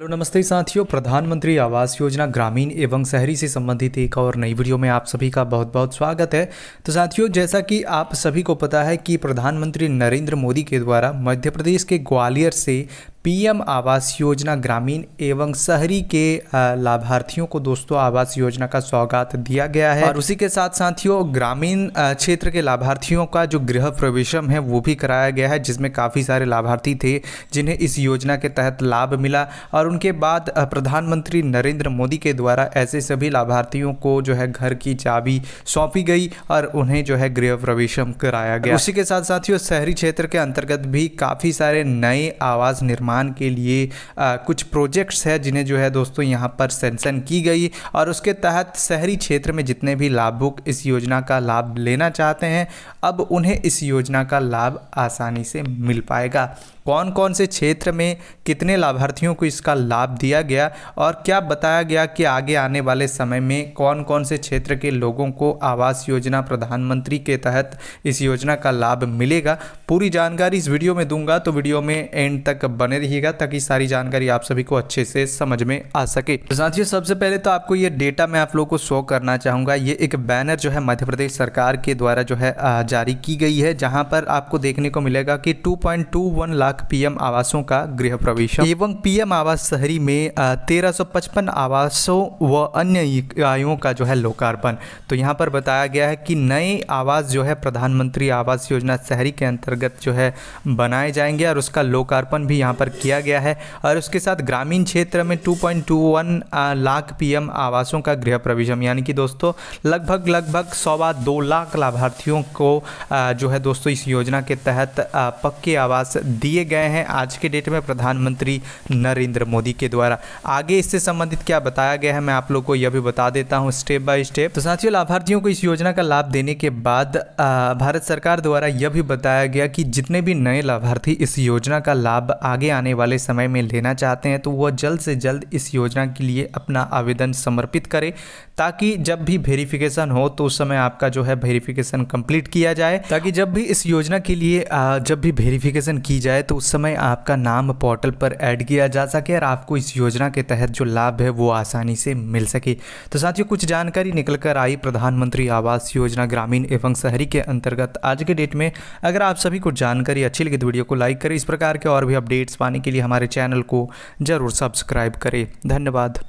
hello नमस्ते साथियों प्रधानमंत्री आवास योजना ग्रामीण एवं शहरी से संबंधित एक और नई वीडियो में आप सभी का बहुत बहुत स्वागत है तो साथियों जैसा कि आप सभी को पता है कि प्रधानमंत्री नरेंद्र मोदी के द्वारा मध्य प्रदेश के ग्वालियर से पीएम आवास योजना ग्रामीण एवं शहरी के लाभार्थियों को दोस्तों आवास योजना का स्वागत दिया गया है और उसी के साथ साथियों ग्रामीण क्षेत्र के लाभार्थियों का जो गृह प्रवेशम है वो भी कराया गया है जिसमें काफ़ी सारे लाभार्थी थे जिन्हें इस योजना के तहत लाभ मिला और उनके बाद प्रधानमंत्री नरेंद्र मोदी के द्वारा ऐसे सभी लाभार्थियों को जो है घर की चाबी सौंपी गई और उन्हें जो है गृह प्रवेशम कराया गया उसी के साथ साथियों शहरी क्षेत्र के अंतर्गत भी काफ़ी सारे नए आवास निर्माण निर्माण के लिए आ, कुछ प्रोजेक्ट्स है जिन्हें जो है दोस्तों यहाँ पर सेंसन की गई और उसके तहत शहरी क्षेत्र में जितने भी लाभुक इस योजना का लाभ लेना चाहते हैं अब उन्हें इस योजना का लाभ आसानी से मिल पाएगा कौन कौन से क्षेत्र में कितने लाभार्थियों को इसका लाभ दिया गया और क्या बताया गया कि आगे आने वाले समय में कौन कौन से क्षेत्र के लोगों को आवास योजना प्रधानमंत्री के तहत इस योजना का लाभ मिलेगा पूरी जानकारी इस वीडियो में दूंगा तो वीडियो में एंड तक बने रहिएगा ताकि सारी जानकारी आप सभी को अच्छे से समझ में आ सके तो साथियों सबसे पहले तो आपको ये डेटा मैं आप लोग को शो करना चाहूंगा ये एक बैनर जो है मध्य प्रदेश सरकार के द्वारा जो है जारी की गई है जहाँ पर आपको देखने को मिलेगा कि 2.21 लाख पीएम आवासों का गृह प्रवेश एवं पीएम आवास शहरी में तेरह आवासों व अन्य इकाइयों का जो है लोकार्पण तो यहाँ पर बताया गया है कि नए आवास जो है प्रधानमंत्री आवास योजना शहरी के अंतर्गत जो है बनाए जाएंगे और उसका लोकार्पण भी यहाँ पर किया गया है और उसके साथ ग्रामीण क्षेत्र में 2.21 लाख पीएम आवासों का गृह प्रवेशम यानी कि दोस्तों लगभग लगभग सवा दो लाख लाभार्थियों को जो है दोस्तों इस योजना के तहत पक्के आवास दिए गए हैं आज के डेट में प्रधानमंत्री नरेंद्र मोदी के द्वारा आगे इससे संबंधित क्या बताया गया है मैं आप लोग को यह भी बता देता हूँ स्टेप बाय स्टेप तो साथियों लाभार्थियों को इस योजना का लाभ देने के बाद भारत सरकार द्वारा यह भी बताया गया कि जितने भी नए लाभार्थी इस योजना का लाभ आगे आने वाले समय में लेना चाहते हैं तो वह जल्द से जल्द इस योजना के लिए अपना आवेदन समर्पित करें ताकि जब भी वेरिफिकेशन हो तो उस समय आपका जो है वेरिफिकेशन कंप्लीट किया जाए ताकि जब भी इस योजना के लिए जब भी वेरिफिकेशन की जाए तो उस समय आपका नाम पोर्टल पर ऐड किया जा सके और आपको इस योजना के तहत जो लाभ है वो आसानी से मिल सके तो साथियों कुछ जानकारी निकल कर आई प्रधानमंत्री आवास योजना ग्रामीण एवं शहरी के अंतर्गत आज के डेट में अगर आप सभी को जानकारी अच्छी लगी तो वीडियो को लाइक करें इस प्रकार के और भी अपडेट्स पाने पाने के लिए हमारे चैनल को ज़रूर सब्सक्राइब करें धन्यवाद